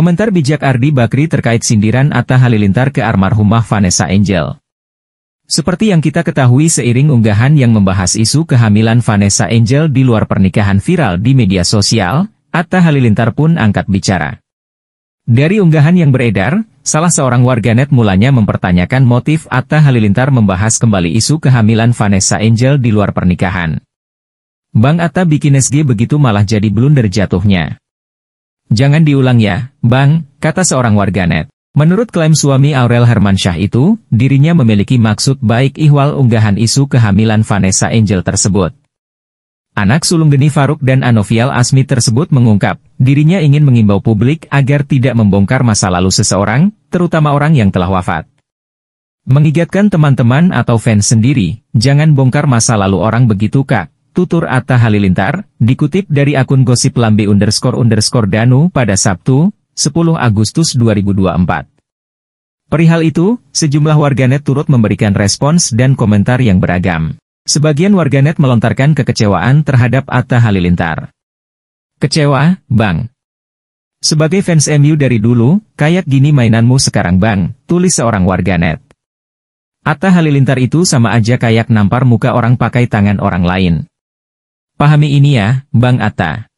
Komentar bijak Ardi Bakri terkait sindiran Atta Halilintar ke almarhumah Vanessa Angel. Seperti yang kita ketahui seiring unggahan yang membahas isu kehamilan Vanessa Angel di luar pernikahan viral di media sosial, Atta Halilintar pun angkat bicara. Dari unggahan yang beredar, salah seorang warganet mulanya mempertanyakan motif Atta Halilintar membahas kembali isu kehamilan Vanessa Angel di luar pernikahan. Bang Atta bikin SG begitu malah jadi blunder jatuhnya. Jangan diulang ya, Bang, kata seorang warganet. Menurut klaim suami Aurel Hermansyah itu, dirinya memiliki maksud baik ihwal unggahan isu kehamilan Vanessa Angel tersebut. Anak sulung Geni Faruk dan Anovial Asmi tersebut mengungkap, dirinya ingin mengimbau publik agar tidak membongkar masa lalu seseorang, terutama orang yang telah wafat. Mengingatkan teman-teman atau fans sendiri, jangan bongkar masa lalu orang begitu kak, tutur Atta Halilintar, dikutip dari akun gosip lambe underscore underscore danu pada Sabtu, 10 Agustus 2024. Perihal itu, sejumlah warganet turut memberikan respons dan komentar yang beragam. Sebagian warganet melontarkan kekecewaan terhadap Atta Halilintar. Kecewa, Bang. Sebagai fans MU dari dulu, kayak gini mainanmu sekarang Bang, tulis seorang warganet. Atta Halilintar itu sama aja kayak nampar muka orang pakai tangan orang lain. Pahami ini ya, Bang Atta.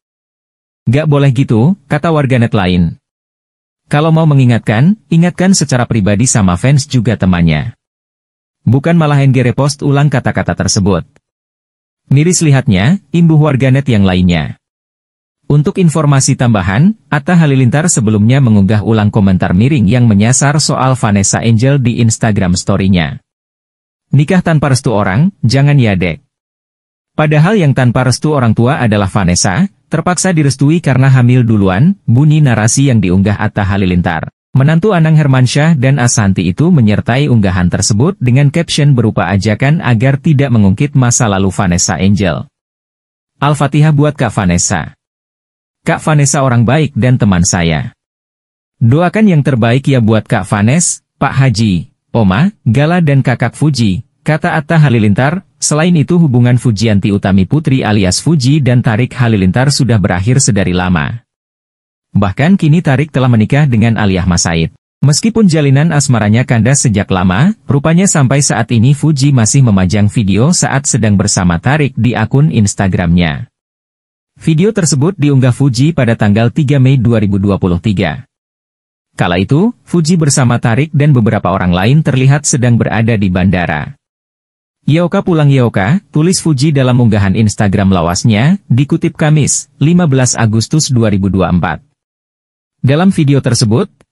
Gak boleh gitu, kata warganet lain. Kalau mau mengingatkan, ingatkan secara pribadi sama fans juga temannya. Bukan malah NG repost ulang kata-kata tersebut. Miris lihatnya, imbuh warganet yang lainnya. Untuk informasi tambahan, Atta Halilintar sebelumnya mengunggah ulang komentar miring yang menyasar soal Vanessa Angel di Instagram story-nya. Nikah tanpa restu orang, jangan ya dek. Padahal yang tanpa restu orang tua adalah Vanessa, terpaksa direstui karena hamil duluan, bunyi narasi yang diunggah Atta Halilintar. Menantu Anang Hermansyah dan Asanti itu menyertai unggahan tersebut dengan caption berupa ajakan agar tidak mengungkit masa lalu Vanessa Angel. Al-Fatihah buat Kak Vanessa. Kak Vanessa orang baik dan teman saya. Doakan yang terbaik ya buat Kak Vanessa, Pak Haji, Oma, Gala dan Kakak Fuji, kata Atta Halilintar, Selain itu hubungan Fujianti Utami Putri alias Fuji dan Tarik Halilintar sudah berakhir sedari lama. Bahkan kini Tarik telah menikah dengan Aliyah Masaid. Meskipun jalinan asmaranya kandas sejak lama, rupanya sampai saat ini Fuji masih memajang video saat sedang bersama Tarik di akun Instagramnya. Video tersebut diunggah Fuji pada tanggal 3 Mei 2023. Kala itu, Fuji bersama Tarik dan beberapa orang lain terlihat sedang berada di bandara. Yoka pulang Yoka, tulis Fuji dalam unggahan Instagram lawasnya, dikutip Kamis, 15 Agustus 2024. Dalam video tersebut,